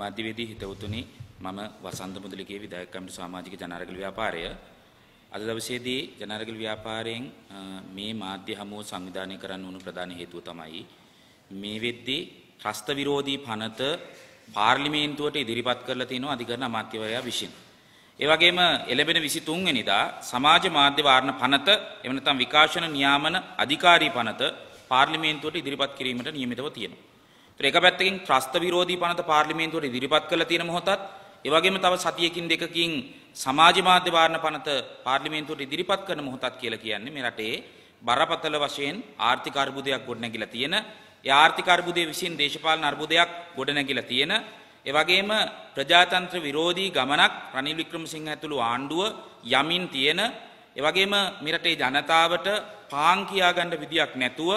මාධ්‍යවේදී හිතවතුනි මම වසන්ත මුදලිගේ විදායක කමිටු සමාජික ජනාරගල ව්‍යාපාරය අද දවසේදී ජනාරගල ව්‍යාපාරයෙන් මේ මාධ්‍ය හමුව සංවිධානය කරන්න වුණු ප්‍රධාන හේතුව තමයි මේ වෙද්දී ත්‍රස්ත විරෝධී පනත පාර්ලිමේන්තුවට ඉදිරිපත් කරලා තිනවා අධිකරණ අමාත්‍යවරයා විසින්. ඒ වගේම එළඹෙන 23 වෙනිදා සමාජ මාධ්‍ය වාරණ පනත එවනතම් විකාශන නියාමන අධිකාරී පනත පාර්ලිමේන්තුවට ඉදිරිපත් කිරීමට නියමිතව තියෙනවා. ඒක පැත්තකින් ත්‍රස්ත විරෝධී පනත පාර්ලිමේන්තුවට ඉදිරිපත් කළ තියෙන මොහොතත් ඒ වගේම තව සතියකින් දෙකකින් සමාජ මාධ්‍ය වාරණ පනත පාර්ලිමේන්තුවට ඉදිරිපත් කරන මොහොතත් කියලා කියන්නේ මේ රටේ බරපතල වශයෙන් ආර්ථික අර්බුදයක් ගොඩනැගිලා තියෙන ඒ ආර්ථික අර්බුදයේ විසින් දේශපාලන අර්බුදයක් ගොඩනැගිලා තියෙන ඒ වගේම ප්‍රජාතන්ත්‍ර විරෝධී ගමනක් රනිල් වික්‍රමසිංහ ඇතුළු ආණ්ඩුව යමින් තියෙන ඒ වගේම මේ රටේ ජනතාවට පාන් කියාගන්න විදියක් නැතුව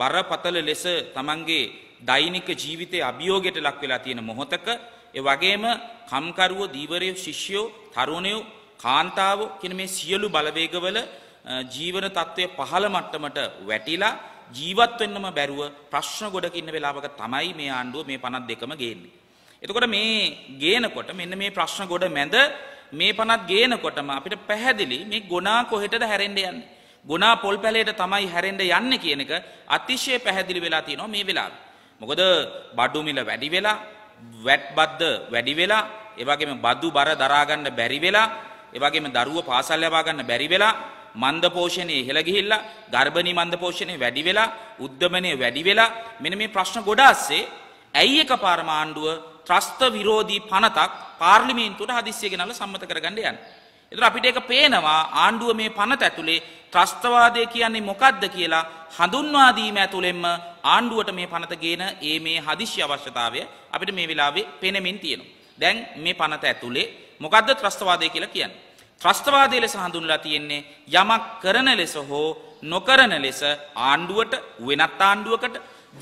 බරපතල ලෙස තමන්ගේ දෛනික ජීවිතයේ අභියෝගයට ලක් වෙලා තියෙන මොහොතක ඒ වගේම කම්කරුවෝ දීවරයෝ ශිෂ්‍යෝ තරුණයෝ කාන්තාවෝ කියන මේ සියලු බලවේගවල ජීවන తත්වය පහළ මට්ටමට වැටිලා ජීවත් වෙන්නම බැරුව ප්‍රශ්න ගොඩක ඉන්න වෙලාවක තමයි මේ ආණ්ඩුව මේ 52ම ගේන්නේ. එතකොට මේ ගේනකොට මෙන්න මේ ප්‍රශ්න ගොඩ මැද මේ 50ත් ගේනකොටම අපිට පැහැදිලි මේ ගුණා කොහෙටද හැරෙන්න යන්නේ. ගුණා පොල් පැලයට තමයි හැරෙන්න යන්නේ කියන එක අතිශය පැහැදිලි වෙලා තියෙනවා මේ වෙලාවේ. මොකද බඩු මිල වැඩි වෙලා වැට් බද්ද වැඩි වෙලා ඒ වගේම බදු බර දරා ගන්න බැරි වෙලා ඒ වගේම දරුවෝ පාසල් යවා ගන්න බැරි වෙලා මන්ද පෝෂණය ඉහළ ගිහිල්ලා ගර්භණී මන්ද පෝෂණය වැඩි වෙලා උද්දමනය වැඩි වෙලා මෙන්න මේ ප්‍රශ්න ගොඩාස්සේ ඇයි එකපාරම ආණ්ඩුව ත්‍රස්ත විරෝධී පනතක් පාර්ලිමේන්තුවට හදිස්සිය ගෙනල්ලා සම්මත කරගන්න යන්නේ එතුර අපිට එක පේනවා ආණ්ඩුව මේ පනත ඇතුළේ ත්‍රස්තවාදය කියන්නේ මොකක්ද කියලා හඳුන්වාදීම ඇතුළෙන්ම ආණ්ඩුවට මේ පනත ගේන ඒ මේ හදිශ්‍ය අවශ්‍යතාවය අපිට මේ වෙලාවේ පෙනෙමින් තියෙනවා. දැන් මේ පනත ඇතුළේ මොකද්ද ත්‍රස්තවාදය කියලා කියන්නේ? ත්‍රස්තවාදය ලෙස හඳුන්ලා තියෙන්නේ යමක් කරන ලෙස හෝ නොකරන ලෙස ආණ්ඩුවට වෙනත් ආණ්ඩුවකට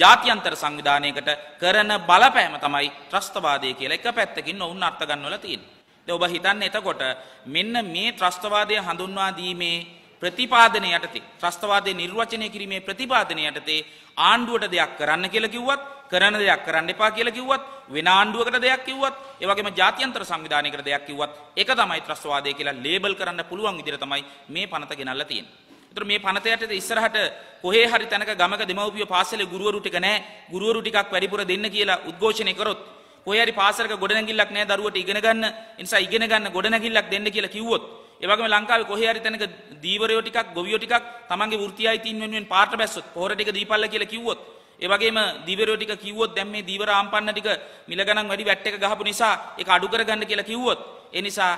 ජාත්‍යන්තර සංවිධානයකට කරන බලපෑම තමයි ත්‍රස්තවාදය කියලා එක පැත්තකින් ඔවුන් අර්ථ ගන්නවලා තියෙන්නේ. ඔබ හිතන්න එතකොට මෙන්න මේ ත්‍රස්තවාදය හඳුන්වා දීමේ ප්‍රතිපාදනය යටතේ ත්‍රස්තවාදය නිර්වචනය කිරීමේ ප්‍රතිපාදනය යටතේ ආණ්ඩුවට දෙයක් කරන්න කියලා කිව්වත් කරන දෙයක් කරන්න එපා කියලා කිව්වත් වෙන ආණ්ඩුවකට දෙයක් කිව්වත් ඒ වගේම ජාත්‍යන්තර සංවිධානයකට දෙයක් කිව්වත් ඒක තමයි ත්‍රස්තවාදය කියලා ලේබල් කරන්න පුළුවන් විදිහට තමයි මේ පනත ගෙනල්ලා තියෙන්නේ. ඒතර මේ පනත යටතේ ඉස්සරහට කොහේ හරි තැනක ගමක දෙමව්පිය පාසලේ ගුරුවරු ටික නැහැ ගුරුවරු ටිකක් වැඩිපුර දෙන්න කියලා උද්ඝෝෂණය කරොත් කොහරි පාසරක ගොඩනැගිල්ලක් නෑ දරුවට ඉගෙන ගන්න නිසා ඉගෙන ගන්න ගොඩනැගිල්ලක් දෙන්න කියලා කිව්වොත් ඒ වගේම ලංකාවේ කොහේ හරි තැනක දීවරයෝ ටිකක් ගොවියෝ ටිකක් තමන්ගේ වෘත්තිය අයිතීන් වෙනුවෙන් පාට බැස්සොත් පොහොර ටික දීපල්ලා කියලා කිව්වොත් ඒ වගේම දීවරයෝ ටික කිව්වොත් දැන් මේ දීවර ආම්පන්න ටික මිල ගණන් වැඩි වැට් එක ගහපු නිසා ඒක අඩු කරගන්න කියලා කිව්වොත් ඒ නිසා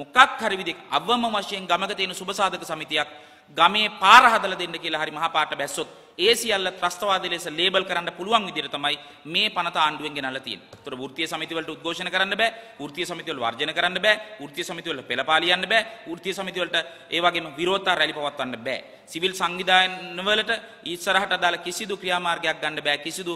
මොකක් හරි විදිහක් අවම වශයෙන් ගමක තියෙන සුබසාධක සමිතියක් ගමේ පාර හදලා දෙන්න කියලා හරි මහා පාට බැස්සොත් ඒ සියල්ල ත්‍රස්තවාදී ලෙස ලේබල් කරන්න පුළුවන් විදිහට තමයි මේ පනත ආණ්ඩුවෙන් ගෙනල්ලා තියෙන්නේ. ඒතර වෘත්තීය සමිතිවලට උද්ඝෝෂණ කරන්න බෑ, වෘත්තීය සමිතිවල වර්ජන කරන්න බෑ, වෘත්තීය සමිතිවල පෙළපාලියන්න බෑ, වෘත්තීය සමිතිවලට ඒ වගේම විරෝධතා රැලි පවත්වන්න බෑ. සිවිල් සංවිධානවලට ඊස්සරහට අදාළ කිසිදු ක්‍රියාමාර්ගයක් ගන්න බෑ, කිසිදු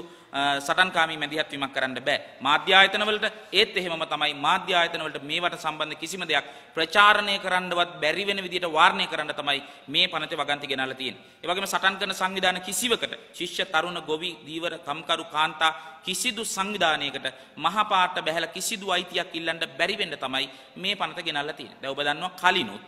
සටන්කාමී මැදිහත් වීමක් කරන්න බෑ. මාධ්‍ය ආයතනවලට ඒත් එහෙමම තමයි මාධ්‍ය ආයතනවලට මේවට සම්බන්ධ කිසිම දෙයක් ප්‍රචාරණය කරන්නවත් බැරි වෙන විදිහට වාර්ණය කරන්න තමයි මේ පනත වගන්ති ගෙනල්ලා තියෙන්නේ. ඒ වගේම සටන් කරන සංවිධාන කිසිවකට ශිෂ්‍ය තරුණ ගොවි දීවර කම්කරු කාන්තා කිසිදු සංවිධානයකට මහපාට බැහැලා කිසිදු අයිතියක් ඉල්ලන්න බැරි වෙන්න තමයි මේ පනත ගෙනල්ලා තියෙන්නේ. දැන් ඔබ දන්නවා කලිනුත්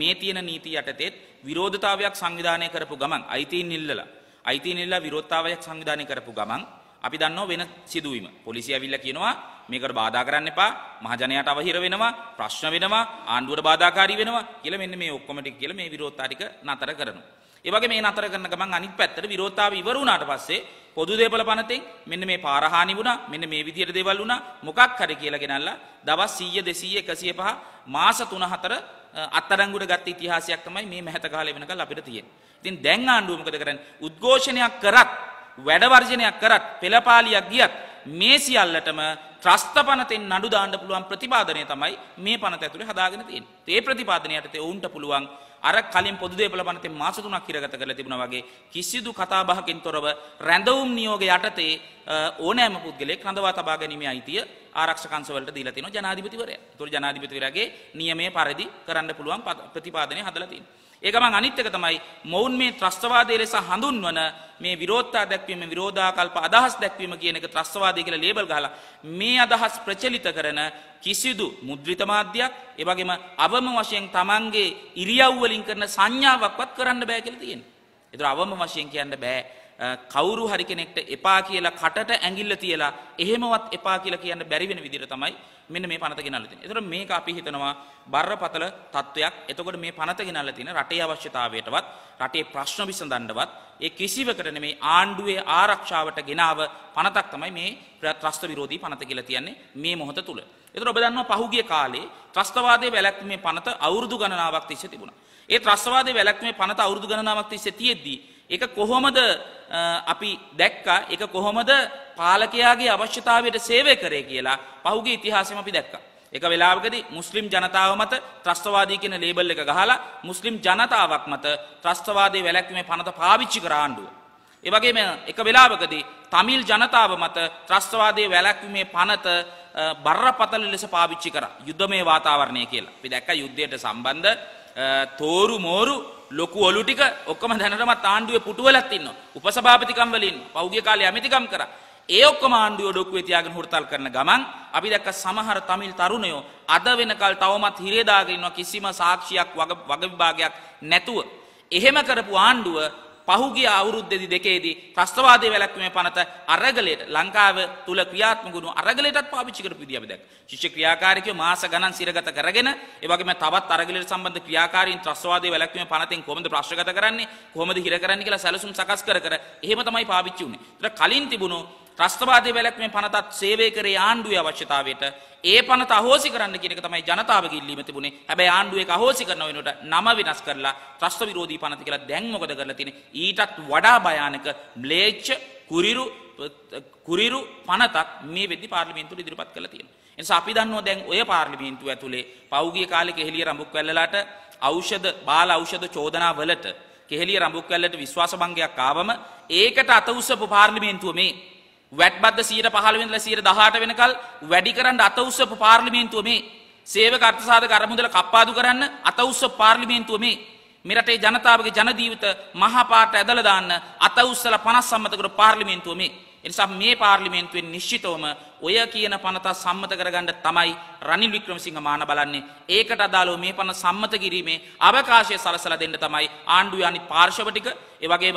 මේ තියෙන නීති යටතේත් විරෝධතාවයක් සංවිධානය කරපු ගමන් අයිතීන් ඉල්ලලා අයිතිනෙල්ලා විරෝධතාවයක් සංවිධානය කරපු ගමන් අපි දන්නවා වෙන සිදුවීම. පොලිසිය ඇවිල්ලා කියනවා මේකට බාධා කරන්න එපා, මහජනයාට අවහිර වෙනවා, ප්‍රශ්න වෙනවා, ආණ්ඩුවට බාධාකාරී වෙනවා කියලා මෙන්න මේ ඔක්කොම ටික කියලා මේ විරෝධතා ටික නතර කරනවා. ඒ වගේ මේ නතර කරන ගමන් අනිත් පැත්තට විරෝධතාව ඉවර වුණාට පස්සේ පොදු දේපල පනතෙන් මෙන්න මේ පාරහානි වුණා, මෙන්න මේ විදියට දේවල් වුණා, මොකක් හරි කියලා ගෙනල්ලා දවස් 100, 200, 105 මාස 3-4 අත්තරංගුට ගත්ත ඉතිහාසයක් තමයි මේ මෑත කාලේ වෙනකල් අපිට තියෙන්නේ. ඉතින් දැන් ආණ්ඩුව මොකද කරන්නේ? උද්ඝෝෂණයක් කරත් වැඩ වර්ජනයක් කරත් පෙළපාලියක් ගියත් මේ සියල්ලටම ත්‍රස්ත පනතෙන් නඩු දාන්න පුළුවන් ප්‍රතිපාදනය තමයි මේ පනත ඇතුලේ හදාගෙන තියෙන්නේ. ඒ ප්‍රතිපාදනයට තේ උන්ට පුළුවන් අර කලින් පොදු දේපල පනතෙන් මාස 3ක් හිරගත කරලා තිබුණා වගේ කිසිදු කතා බහකින් තොරව රැඳවුම් නියෝග යටතේ ඕනෑම පුද්ගලයෙක් රඳවා තබා ගැනීමේ අයිතිය ආරක්ෂක අංශවලට දීලා තිනවා ජනාධිපතිවරයා. ඒතොර ජනාධිපතිවරයාගේ නියමයේ පරිදි කරන්න පුළුවන් ප්‍රතිපාදනය හදලා තියෙනවා. ඒකමං අනිත්්‍යක තමයි මොවුන් මේ ත්‍රස්්වාදය ලෙස හඳුන්වන මේ විරෝත්තා දැක්වීම විරෝධාකල්ප අදහස් දැක්වීම කියන එක ත්‍රස්වාදය කියල ලේබල් ගහල මේ අදහස් ප්‍රචලිත කරන කිසිදු මුද්‍රිතමාධ්‍යයක් එවගේම අවම වශයෙන් තමන්ගේ ඉරියව්වලින් කරන සංඥාවක්වත් කරන්න බෑකල තියෙන. එතුර අවම වශයෙන් කියන්න බෑ කවුරු හරි කෙනෙක්ට එපා කියලා කටට ඇඟිල්ල තියලා එහෙමවත් එපා කියලා කියන්න බැරි වෙන විදිහට තමයි මෙන්න මේ පනත ගෙනල්ලා තියෙන්නේ. ඒතර මේක අපි හිතනවා බරපතල තත්වයක්. එතකොට මේ පනත ගෙනල්ලා තියෙන රටේ අවශ්‍යතාවයටවත් රටේ ප්‍රශ්න විසඳන්නවත් ඒ කිසිවකට නෙමේ ආණ්ඩුවේ ආරක්ෂාවට ගෙනාව පනතක් තමයි මේ ත්‍රස්ත විරෝධී පනත කියලා කියන්නේ මේ මොහොත තුල. ඒතර ඔබ දන්නවා පහුගිය කාලේ ත්‍රස්තවාදයේ වැළැක්වීමේ පනත අවුරුදු ගණනාවක් තිස්සේ තිබුණා. ඒ ත්‍රස්තවාදයේ වැළැක්වීමේ පනත අවුරුදු ගණනාවක් තිස්සේ තියෙද්දී ඒක කොහොමද අපි දැක්කා ඒක කොහොමද පාලකයාගේ අවශ්‍යතාවයට සේවය කරේ කියලා පහුගේ ඉතිහාසෙම අපි දැක්කා. එක වෙලාවකදී මුස්ලිම් ජනතාව මත ත්‍රස්තවාදී කියන ලේබල් එක ගහලා මුස්ලිම් ජනතාවක් මත ත්‍රස්තවාදී වැළැක්වීමේ පනත පාවිච්චි කර ආණ්ඩුව. ඒ වගේම එක වෙලාවකදී තමිල් ජනතාව මත ත්‍රස්තවාදී වැළැක්වීමේ පනත බරපතල ලෙස පාවිච්චි කරා. යුද්ධමය වාතාවරණය කියලා. අපි දැක්කා යුද්ධයට සම්බන්ධ තෝරු මෝරු ලොකු ඔලු ටික ඔක්කොම දැනටමත් ආණ්ඩුවේ පුටුවලත් ඉන්නවා. උපසභාපතිකම් වලින් පෞගේ කාලේ ඇමතිකම් කරා. ඒ ඔක්කොම ආණ්ඩුව ඩොක්කුවේ තියාගෙන හුරතල් කරන ගමන් අපි දැක්ක සමහර තමිල් තරුණයෝ අද වෙනකල් තවමත් හිරේ දාගෙන ඉන්නවා කිසිම සාක්ෂියක් වග විභාගයක් නැතුව. එහෙම කරපු ආණ්ඩුව පහුගිය අවුරුද්දෙදි දෙකේදී ත්‍රස්තවාදී වැළැක්වීමේ පනත අරගලයට ලංකාව තුල ක්‍රියාත්මක වුණු අරගලයටත් පාවිච්චි කරපු විදිය අපි දැක්ක. ශිෂ්‍ය ක්‍රියාකාරීකයෝ මාස ගණන් සිරගත කරගෙන ඒ වගේම තවත් අරගලයට සම්බන්ධ ක්‍රියාකාරීන් ත්‍රස්තවාදී වැළැක්වීමේ පනතෙන් කොහොමද ප්‍රශ්නගත කරන්නේ කොහොමද හිර කරන්නේ කියලා සැලසුම් සකස් කර කර එහෙම තමයි පාවිච්චි වුනේ. ඒතර කලින් තිබුණු ත්‍රස්තවාදී වැළැක්මේ පනතත් සේවය කරේ ආණ්ඩුවේ අවශ්‍යතාවයට ඒ පනත අහෝසි කරන්න කියන එක තමයි ජනතාවගේ ඉල්ලීම තිබුණේ. හැබැයි ආණ්ඩුවේ අහෝසි කරන වෙනුවට නම වෙනස් කරලා ත්‍රස්ත විරෝධී පනත කියලා දැන් මොකද කරලා තියෙන්නේ? ඊටත් වඩා භයානක ම්ලේච්ඡ කුරිරු කුරිරු පනතක් මේ වෙද්දි පාර්ලිමේන්තුවට ඉදිරිපත් කරලා තියෙනවා. එනිසා අපි දන්නවා දැන් ඔය පාර්ලිමේන්තුව ඇතුලේ පෞගිය කාලේ කෙහෙලිය රඹුක් වැල්ලලාට ඖෂධ බාල ඖෂධ චෝදනා වලට කෙහෙලිය රඹුක් වැල්ලට විශ්වාස භංගයක් ආවම ඒකට අත උස්සපු පාර්ලිමේන්තුව මේ වැඩ්බද්ද සීර පහළවෙදල සීර දහට වෙනකල් වැඩි කරන්න අතවස්සප පාර්ලිමේන්තුව මේ සේවක අර්ථසාධ කරමුදල කප්පාදු කරන්න අතවස්ස පාර්ලිමේන්තුව මේ මෙරටේ ජනතාවගේ ජනදීවිත මහපාට ඇදලදාන්න අතවස්සල පනස් සම්මතකර පාර්ලිමේන්තුව මේ එනිසා මේ පාර්ලිමේන්තුවෙන් නිශ්චිතවම ඔය කියන පනත සම්මත කරගන්න තමයි රනිල් වික්‍රමසිංහ මාන බලන්නේ. ඒකට අදාළව මේ පනත සම්මත කිරීමේ අවකාශය සලසලා දෙන්න තමයි ආණ්ඩුවේ අනිත් පාර්ශව ටික, ඒ වගේම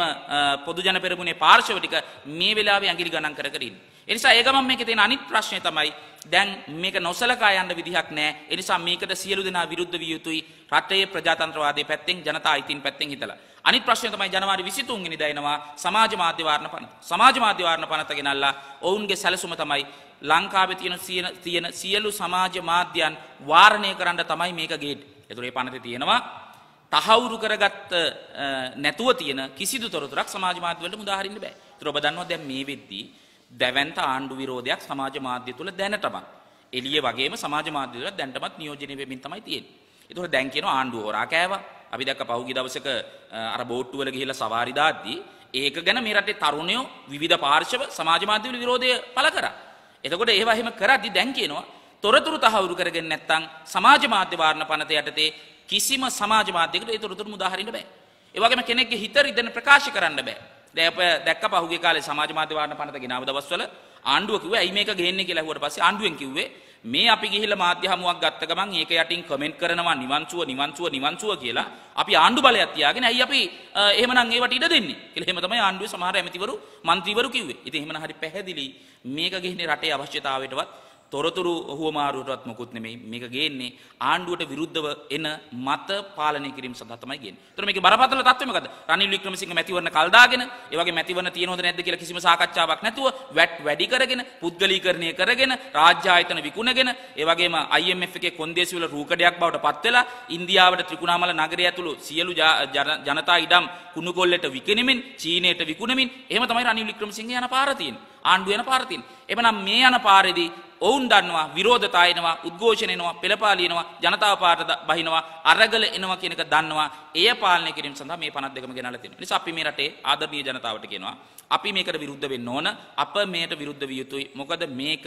පොදු ජන පෙරමුණේ පාර්ශව ටික මේ වෙලාවේ ඇඟිලි ගණන් කර කර ඉන්නේ. ඒ නිසා ඒ ගමන් මේකේ තියෙන අනිත් ප්‍රශ්නේ තමයි දැන් මේක නොසලකා යන්න විදිහක් නැහැ. ඒ නිසා මේකට සියලු දෙනා විරුද්ධ විය යුතුයි රටේ ප්‍රජාතන්ත්‍රවාදයේ පැත්තෙන් ජනතා අයිතින් පැත්තෙන් හිතලා. අනිත් ප්‍රශ්නය තමයි ජනවාරි 23 වෙනිදා එනවා සමාජ මාධ්‍ය වාරණ පනත. සමාජ මාධ්‍ය වාරණ පනත ගෙනල්ලා ඔවුන්ගේ සැලසුම තමයි ලංකාවේ තියෙන තියෙන සියලු සමාජ මාධ්‍යයන් වාරණය කරන්න තමයි මේක ගේට්. ඒතර මේ පනතේ තියෙනවා තහවුරු කරගත්ත නැතුව තියෙන කිසිදු තොරතුරක් සමාජ මාධ්‍යවලට මුදාහරින්න බෑ. ඒතර ඔබ දන්නවා දැන් මේ වෙද්දී දැවැන්ත ආණ්ඩු විරෝධයක් සමාජ මාධ්‍ය තුළ දැනටමත් එළිය වගේම සමාජ මාධ්‍ය තුළ දැනටමත් නියෝජනය වෙමින් තමයි තියෙන්නේ. ඒතකොට දැන් කියන ආණ්ඩුව හොරා කෑවා. අපි දැක්ක පහුගිය දවසක අර බෝට්ටු වල ගිහිල්ලා සවාරි දාද්දී ඒක ගැන මේ රටේ තරුණයෝ විවිධ පාර්ශව සමාජ මාධ්‍ය වල විරෝධය පළ කරා. එතකොට ඒවා එහෙම කරද්දී දැන් කියනවා තොරතුරු තහවුරු කරගෙන නැත්නම් සමාජ මාධ්‍ය වාරණ පනත යටතේ කිසිම සමාජ මාධ්‍යයකට ඒ තොරතුරු මුදාහරින්න බෑ. ඒ වගේම කෙනෙක්ගේ හිත රිදෙන ප්‍රකාශ කරන්න බෑ. දැන් අප දැක්ක පහුගිය කාලේ සමාජ මාධ්‍ය වාරණ පනත ගෙනාව දවස්වල ආණ්ඩුව කිව්වා ඇයි මේක ගේන්නේ කියලා ඇහුවට පස්සේ ආණ්ඩුවෙන් කිව්වේ මේ අපි ගිහිල්ලා මාධ්‍ය හමුවක් ගත්ත ගමන් ඒක යටින් කමෙන්ට් කරනවා නිවන්සුව නිවන්සුව නිවන්සුව කියලා අපි ආණ්ඩු බලයක් තියාගෙන ඇයි අපි එහෙමනම් ඒවට ඉඩ දෙන්නේ කියලා එහෙම තමයි ආණ්ඩුවේ සමහර ඇමතිවරු മന്ത്രിවරු කිව්වේ. ඉතින් එහෙමනම් හරි පැහැදිලි මේක ගිහිනේ රටේ අවශ්‍යතාවයටවත් තොරතුරු හුවමාරුවටත් මොකුත් නෙමෙයි මේක ගේන්නේ ආණ්ඩුවට විරුද්ධව එන මත පාලනය කිරීම සඳහා තමයි ගේන්නේ. ඒතර මේකේ බරපතල තත්ත්වය මොකද? රනිල් වික්‍රමසිංහ මැතිවරණ කල් දාගෙන, ඒ වගේ මැතිවරණ තියෙනවද නැද්ද කියලා කිසිම සාකච්ඡාවක් නැතුව වැට් වැඩි කරගෙන, පුද්ගලීකරණය කරගෙන, රාජ්‍ය ආයතන විකුණගෙන, ඒ වගේම IMF එකේ කොන්දේසි වල රූකඩයක් බවට පත් වෙලා ඉන්දියාවට ත්‍රිකුණාමල නගරය ඇතුළු සියලු ජනතා ඉඩම් කුණුගොල්ලට විකිණෙමින්, චීනයට විකුණමින්, එහෙම තමයි රනිල් වික්‍රමසිංහ යන පාර තියෙන්නේ. ආණ්ඩුව යන පාර තියෙන්නේ. එමනම් මේ යන පාරේදී ඔවුන් දන්නවා විරෝධතා එනවා උද්ඝෝෂණ එනවා පෙළපාලිනවා ජනතාව පාට බහිනවා අරගල එනවා කියන එක දන්නවා එය පාලනය කිරීම සඳහා මේ 52ම ගෙනල්ලා තියෙනවා. නිසා අපි මේ රටේ ආදරණීය ජනතාවට කියනවා අපි මේකට විරුද්ධ වෙන්න ඕන අප මේකට විරුද්ධ විය යුතුයි. මොකද මේක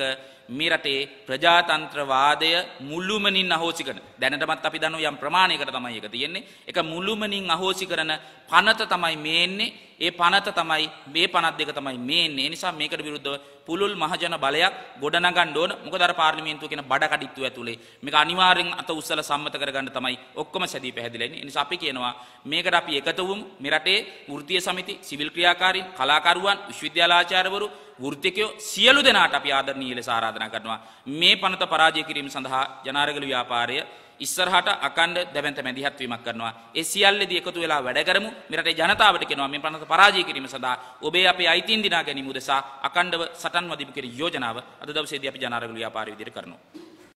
මේ රටේ ප්‍රජාතන්ත්‍රවාදය මුළුමනින් අහෝසි කරන දැනටමත් අපි දන්නු යම් ප්‍රමාණයකට තමයි ඒක තියෙන්නේ ඒක මුළුමනින් අහෝසි කරන පනත තමයි මේ එන්නේ ඒ පනත තමයි මේ පනත් දෙක තමයි මේ එන්නේ ඒ නිසා මේකට විරුද්ධව පුළුල් මහජන බලයක් ගොඩනගන්න ඕන මොකද අර පාර්ලිමේන්තුව කියන බඩ කඩਿੱත්තුව ඇතුලේ මේක අනිවාර්යෙන් අත උස්සලා සම්මත කරගන්න තමයි ඔක්කොම සැදී පැහැදිලා ඉන්නේ ඒ නිසා අපි කියනවා මේකට අපි එකතු වුමු මේ රටේ වෘත්තීය සමිති සිවිල් ක්‍රියාකාරීන් කලාකරුවන් විශ්වවිද්‍යාලාචාර්යවරු වෘත්තිකයෝ සියලු දෙනාට අපි ආදරණීය ලෙස ආරාධනා කරනවා මේ පනත පරාජය කිරීම සඳහා ජනාරගල ව්‍යාපාරය ඉස්සරහට අකණ්ඩ දැවැන්ත මැදිහත් වීමක් කරනවා. ඒ සියල්ලේදී එකතු වෙලා වැඩ කරමු. මේ රටේ ජනතාවට කියනවා මේ පනත පරාජය කිරීම සඳහා ඔබේ අපේ අයිතින් දිනා ගැනීම උදෙසා අකණ්ඩව සටන් වදිමු කියන යෝජනාව අද දවසේදී අපි ජනාරගල ව්‍යාපාරය විදිහට කරනවා.